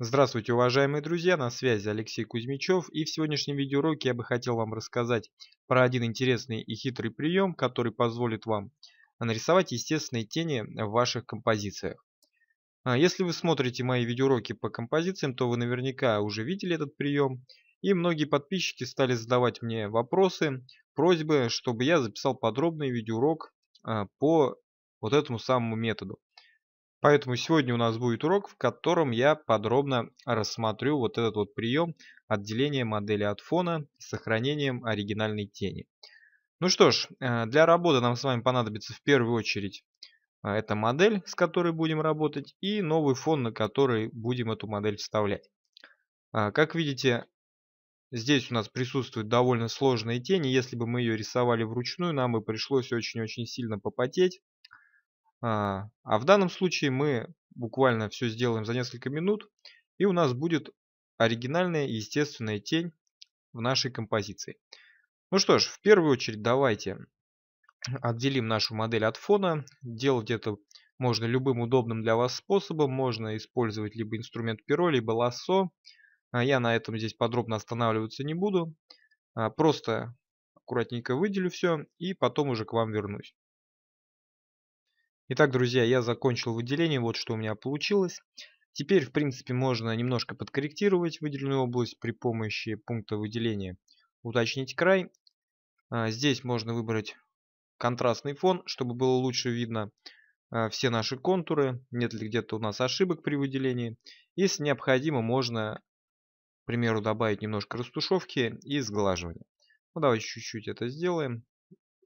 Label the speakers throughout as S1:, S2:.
S1: Здравствуйте, уважаемые друзья, на связи Алексей Кузьмичев, и в сегодняшнем видеоуроке я бы хотел вам рассказать про один интересный и хитрый прием, который позволит вам нарисовать естественные тени в ваших композициях. А, если вы смотрите мои видеоуроки по композициям, то вы наверняка уже видели этот прием, и многие подписчики стали задавать мне вопросы, просьбы, чтобы я записал подробный видеоурок а, по вот этому самому методу. Поэтому сегодня у нас будет урок, в котором я подробно рассмотрю вот этот вот прием отделения модели от фона с сохранением оригинальной тени. Ну что ж, э, для работы нам с вами понадобится в первую очередь э, эта модель, с которой будем работать, и новый фон, на который будем эту модель вставлять. А, как видите, здесь у нас присутствуют довольно сложные тени. Если бы мы ее рисовали вручную, нам бы пришлось очень-очень сильно попотеть а, а в данном случае мы буквально все сделаем за несколько минут, и у нас будет оригинальная естественная тень в нашей композиции. Ну что ж, в первую очередь давайте отделим нашу модель от фона. Делать это можно любым удобным для вас способом. Можно использовать либо инструмент перо, либо лассо. А я на этом здесь подробно останавливаться не буду. А просто аккуратненько выделю все и потом уже к вам вернусь. Итак, друзья, я закончил выделение, вот что у меня получилось. Теперь, в принципе, можно немножко подкорректировать выделенную область при помощи пункта выделения «Уточнить край». А, здесь можно выбрать контрастный фон, чтобы было лучше видно а, все наши контуры, нет ли где-то у нас ошибок при выделении. Если необходимо, можно, к примеру, добавить немножко растушевки и сглаживания. Ну, давайте чуть-чуть это сделаем,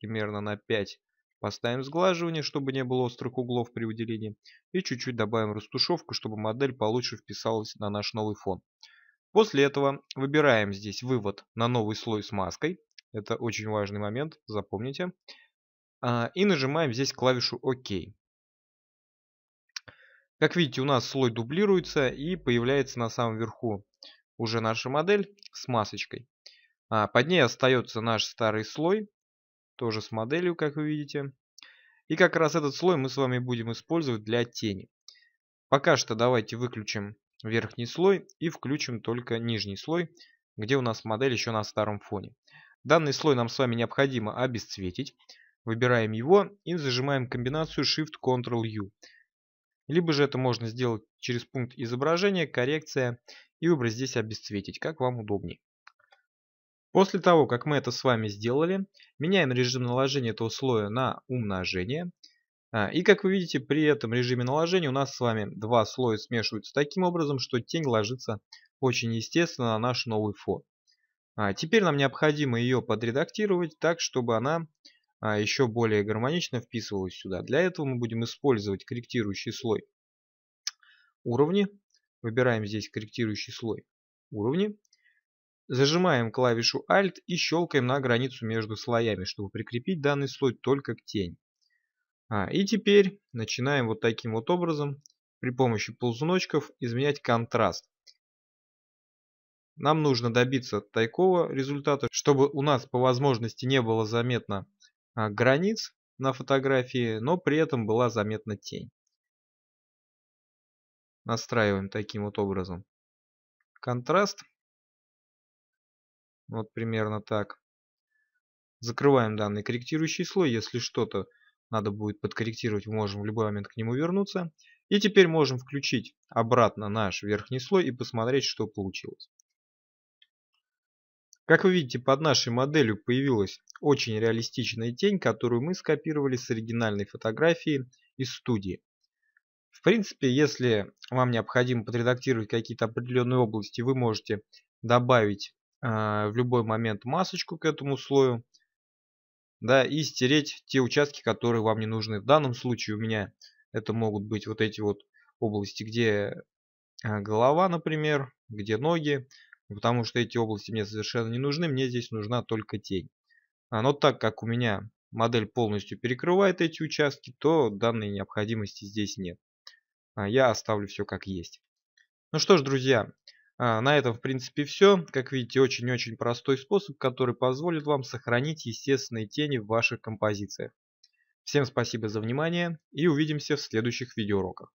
S1: примерно на 5 Поставим сглаживание, чтобы не было острых углов при выделении. И чуть-чуть добавим растушевку, чтобы модель получше вписалась на наш новый фон. После этого выбираем здесь вывод на новый слой с маской. Это очень важный момент, запомните. А, и нажимаем здесь клавишу ОК. Как видите, у нас слой дублируется и появляется на самом верху уже наша модель с масочкой. А, под ней остается наш старый слой, тоже с моделью, как вы видите. И как раз этот слой мы с вами будем использовать для тени. Пока что давайте выключим верхний слой и включим только нижний слой, где у нас модель еще на старом фоне. Данный слой нам с вами необходимо обесцветить. Выбираем его и зажимаем комбинацию Shift-Ctrl-U. Либо же это можно сделать через пункт изображения, коррекция и выбрать здесь обесцветить, как вам удобнее. После того, как мы это с вами сделали, меняем режим наложения этого слоя на умножение. А, и как вы видите, при этом режиме наложения у нас с вами два слоя смешиваются таким образом, что тень ложится очень естественно на наш новый фон. А, теперь нам необходимо ее подредактировать так, чтобы она а, еще более гармонично вписывалась сюда. Для этого мы будем использовать корректирующий слой уровни. Выбираем здесь корректирующий слой уровни. Зажимаем клавишу Alt и щелкаем на границу между слоями, чтобы прикрепить данный слой только к тени. А, и теперь начинаем вот таким вот образом при помощи ползуночков изменять контраст. Нам нужно добиться такого результата, чтобы у нас по возможности не было заметно а, границ на фотографии, но при этом была заметна тень. Настраиваем таким вот образом контраст. Ну, вот примерно так. Закрываем данный корректирующий слой. Если что-то надо будет подкорректировать, мы можем в любой момент к нему вернуться. И теперь можем включить обратно наш верхний слой и посмотреть, что получилось. Как вы видите, под нашей моделью появилась очень реалистичная тень, которую мы скопировали с оригинальной фотографии из студии. В принципе, если вам необходимо подредактировать какие-то определенные области, вы можете добавить а, в любой момент масочку к этому слою, да, и стереть те участки, которые вам не нужны. В данном случае у меня это могут быть вот эти вот области, где а, голова, например, где ноги, потому что эти области мне совершенно не нужны, мне здесь нужна только тень. А, но так как у меня модель полностью перекрывает эти участки, то данной необходимости здесь нет. Я оставлю все как есть. Ну что ж, друзья, а, на этом, в принципе, все. Как видите, очень-очень простой способ, который позволит вам сохранить естественные тени в ваших композициях. Всем спасибо за внимание и увидимся в следующих видеоуроках.